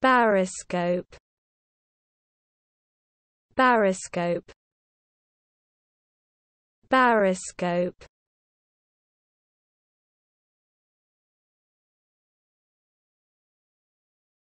Baroscope Baroscope Baroscope